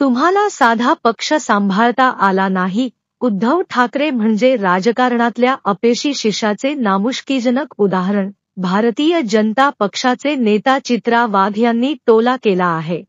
तुम्हाला साधा पक्ष सांभाळता आला नाही उद्धव ठाकरे म्हणजे राजकारणातल्या अपेशी शिशाचे नामुष्कीजनक उदाहरण भारतीय जनता पक्षाचे नेता चित्रा वाघ यांनी टोला केला आहे